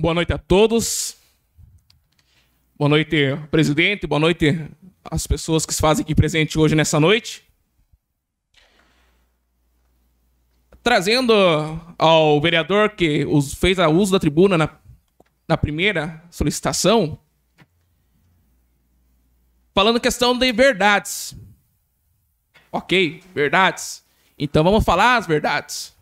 Boa noite a todos. Boa noite, presidente. Boa noite às pessoas que se fazem aqui presente hoje nessa noite. Trazendo ao vereador que fez a uso da tribuna na, na primeira solicitação, falando questão de verdades. Ok, verdades. Então vamos falar as verdades.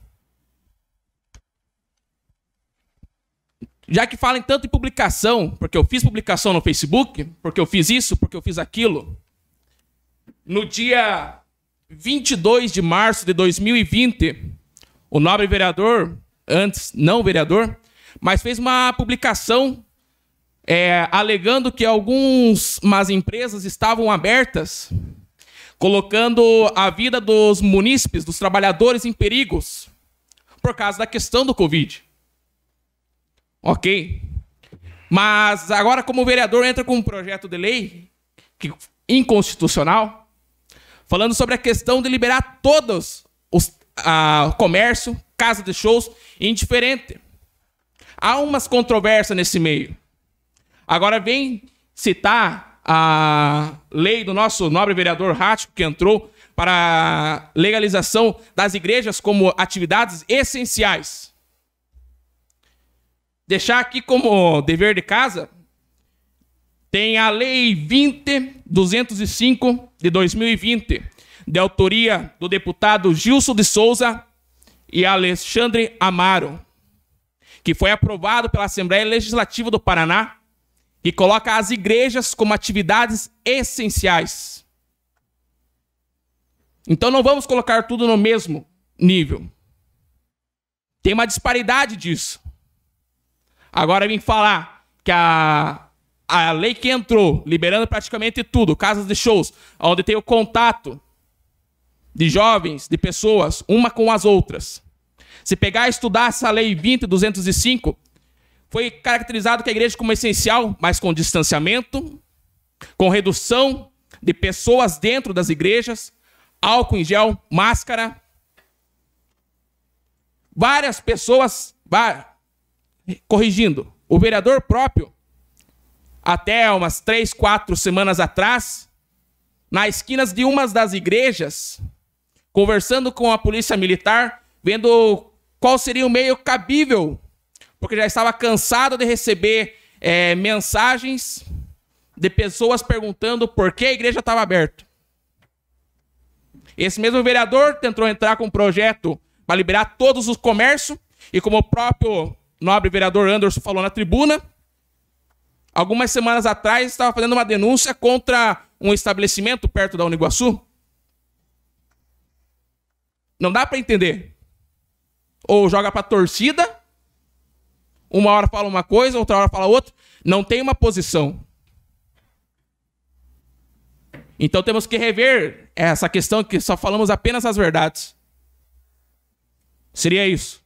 já que falam tanto em publicação, porque eu fiz publicação no Facebook, porque eu fiz isso, porque eu fiz aquilo, no dia 22 de março de 2020, o nobre vereador, antes não vereador, mas fez uma publicação é, alegando que algumas empresas estavam abertas, colocando a vida dos munícipes, dos trabalhadores em perigos, por causa da questão do Covid. Ok? Mas agora, como o vereador, entra com um projeto de lei que, inconstitucional, falando sobre a questão de liberar todos os ah, comércio, casa de shows, indiferente. Há umas controvérsias nesse meio. Agora vem citar a lei do nosso nobre vereador Rático, que entrou para legalização das igrejas como atividades essenciais deixar aqui como dever de casa, tem a Lei 20205 de 2020, de autoria do deputado Gilson de Souza e Alexandre Amaro, que foi aprovado pela Assembleia Legislativa do Paraná, que coloca as igrejas como atividades essenciais. Então não vamos colocar tudo no mesmo nível. Tem uma disparidade disso. Agora vem falar que a a lei que entrou, liberando praticamente tudo, casas de shows, onde tem o contato de jovens, de pessoas, uma com as outras. Se pegar e estudar essa lei 20205, foi caracterizado que a igreja como essencial, mas com distanciamento, com redução de pessoas dentro das igrejas, álcool em gel, máscara. Várias pessoas, corrigindo, o vereador próprio, até umas três, quatro semanas atrás, nas esquinas de umas das igrejas, conversando com a polícia militar, vendo qual seria o meio cabível, porque já estava cansado de receber é, mensagens de pessoas perguntando por que a igreja estava aberta. Esse mesmo vereador tentou entrar com um projeto para liberar todos os comércios, e como o próprio nobre vereador Anderson falou na tribuna. Algumas semanas atrás estava fazendo uma denúncia contra um estabelecimento perto da Uniguaçu. Não dá para entender. Ou joga para torcida, uma hora fala uma coisa, outra hora fala outra. Não tem uma posição. Então temos que rever essa questão que só falamos apenas as verdades. Seria isso.